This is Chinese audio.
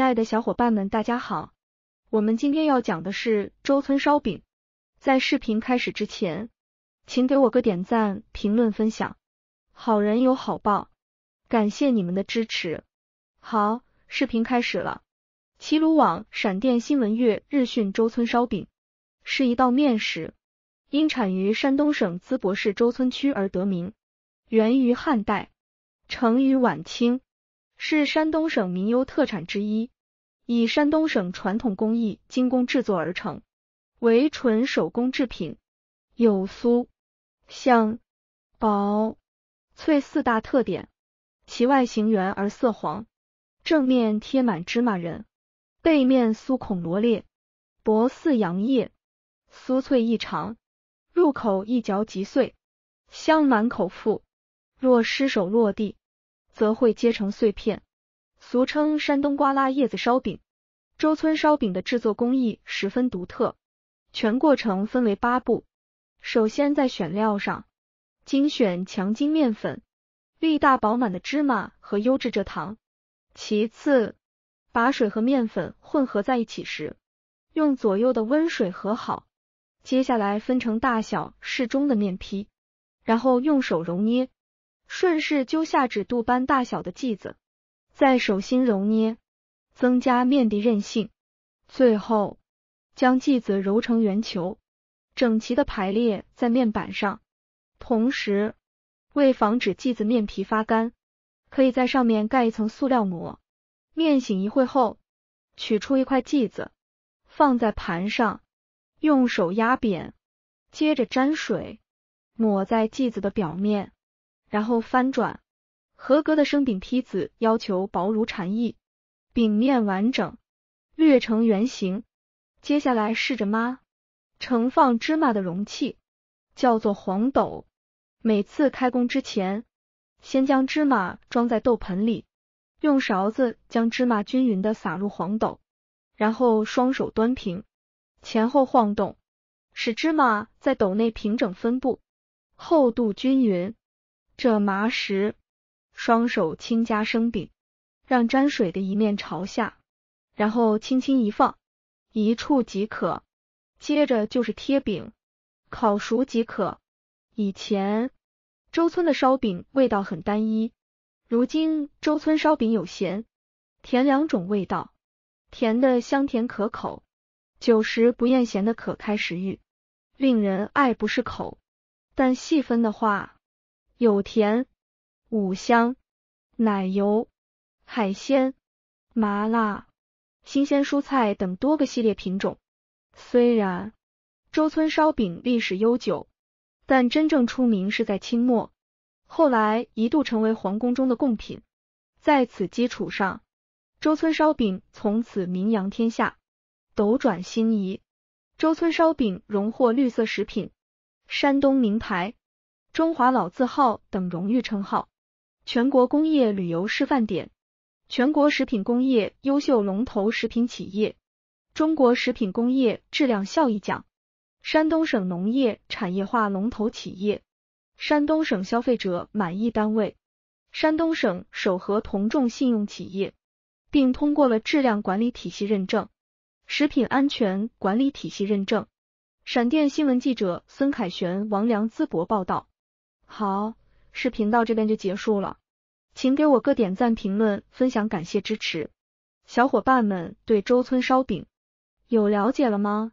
亲爱的小伙伴们，大家好！我们今天要讲的是周村烧饼。在视频开始之前，请给我个点赞、评论、分享，好人有好报，感谢你们的支持。好，视频开始了。齐鲁网闪电新闻月日讯：周村烧饼是一道面食，因产于山东省淄博市周村区而得名，源于汉代，成于晚清。是山东省名优特产之一，以山东省传统工艺精工制作而成，为纯手工制品，有酥、香、薄、脆四大特点。其外形圆而色黄，正面贴满芝麻仁，背面酥孔罗列，薄似羊叶，酥脆异常，入口一嚼即碎，香满口腹。若失手落地。则会切成碎片，俗称山东瓜拉叶子烧饼。周村烧饼的制作工艺十分独特，全过程分为八步。首先在选料上，精选强筋面粉、粒大饱满的芝麻和优质蔗糖。其次，把水和面粉混合在一起时，用左右的温水和好。接下来分成大小适中的面坯，然后用手揉捏。顺势揪下指肚般大小的剂子，在手心揉捏，增加面的韧性。最后将剂子揉成圆球，整齐的排列在面板上。同时，为防止剂子面皮发干，可以在上面盖一层塑料膜。面醒一会后，取出一块剂子，放在盘上，用手压扁，接着沾水抹在剂子的表面。然后翻转，合格的生饼坯子要求薄如蝉翼，饼面完整，略成圆形。接下来试着抹，盛放芝麻的容器叫做黄斗。每次开工之前，先将芝麻装在豆盆里，用勺子将芝麻均匀的撒入黄斗，然后双手端平，前后晃动，使芝麻在斗内平整分布，厚度均匀。这麻石，双手轻夹生饼，让沾水的一面朝下，然后轻轻一放，一触即可。接着就是贴饼，烤熟即可。以前周村的烧饼味道很单一，如今周村烧饼有咸甜两种味道，甜的香甜可口，久食不厌；咸的可开食欲，令人爱不释口。但细分的话，有甜、五香、奶油、海鲜、麻辣、新鲜蔬菜等多个系列品种。虽然周村烧饼历史悠久，但真正出名是在清末，后来一度成为皇宫中的贡品。在此基础上，周村烧饼从此名扬天下。斗转星移，周村烧饼荣获绿色食品、山东名牌。中华老字号等荣誉称号，全国工业旅游示范点，全国食品工业优秀龙头食品企业，中国食品工业质量效益奖，山东省农业产业化龙头企业，山东省消费者满意单位，山东省首合同重信用企业，并通过了质量管理体系认证、食品安全管理体系认证。闪电新闻记者孙凯旋、王良淄博报道。好，视频到这边就结束了，请给我个点赞、评论、分享，感谢支持。小伙伴们对周村烧饼有了解了吗？